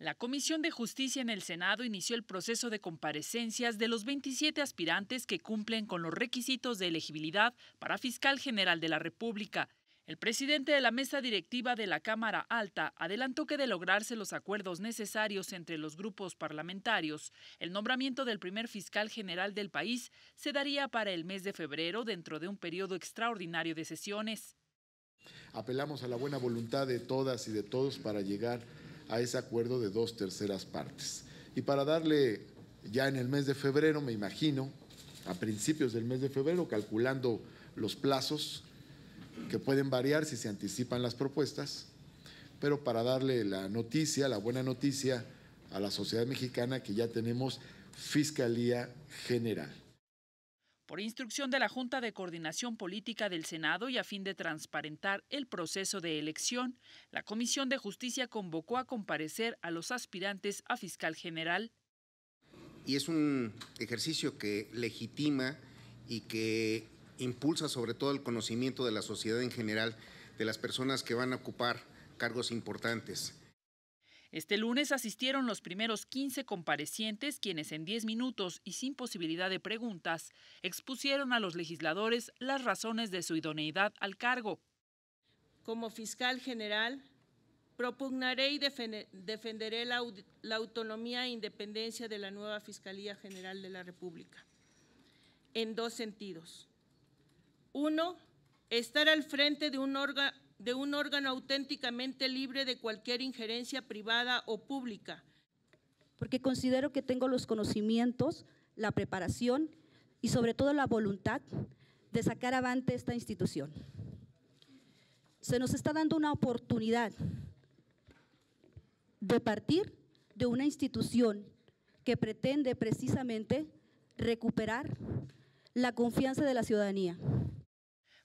La Comisión de Justicia en el Senado inició el proceso de comparecencias de los 27 aspirantes que cumplen con los requisitos de elegibilidad para fiscal general de la República. El presidente de la mesa directiva de la Cámara Alta adelantó que de lograrse los acuerdos necesarios entre los grupos parlamentarios, el nombramiento del primer fiscal general del país se daría para el mes de febrero dentro de un periodo extraordinario de sesiones. Apelamos a la buena voluntad de todas y de todos para llegar a ese acuerdo de dos terceras partes. Y para darle ya en el mes de febrero, me imagino, a principios del mes de febrero, calculando los plazos que pueden variar si se anticipan las propuestas, pero para darle la noticia, la buena noticia a la sociedad mexicana que ya tenemos Fiscalía General. Por instrucción de la Junta de Coordinación Política del Senado y a fin de transparentar el proceso de elección, la Comisión de Justicia convocó a comparecer a los aspirantes a fiscal general. Y es un ejercicio que legitima y que impulsa sobre todo el conocimiento de la sociedad en general, de las personas que van a ocupar cargos importantes. Este lunes asistieron los primeros 15 comparecientes, quienes en 10 minutos y sin posibilidad de preguntas expusieron a los legisladores las razones de su idoneidad al cargo. Como fiscal general, propugnaré y defenderé la, autonomía e independencia de la nueva Fiscalía General de la República en dos sentidos. Uno, estar al frente de un, órgano de un órgano auténticamente libre de cualquier injerencia privada o pública. Porque considero que tengo los conocimientos, la preparación y sobre todo la voluntad de sacar avante esta institución. Se nos está dando una oportunidad de partir de una institución que pretende precisamente recuperar la confianza de la ciudadanía.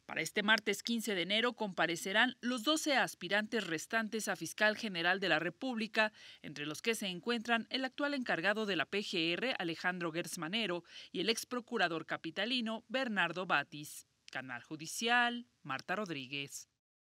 Para este martes 15 de enero comparecerán los 12 aspirantes restantes a fiscal general de la República, entre los que se encuentran el actual encargado de la PGR, Alejandro Gersmanero, y el ex procurador capitalino, Bernardo Batis. Canal Judicial, Marta Rodríguez.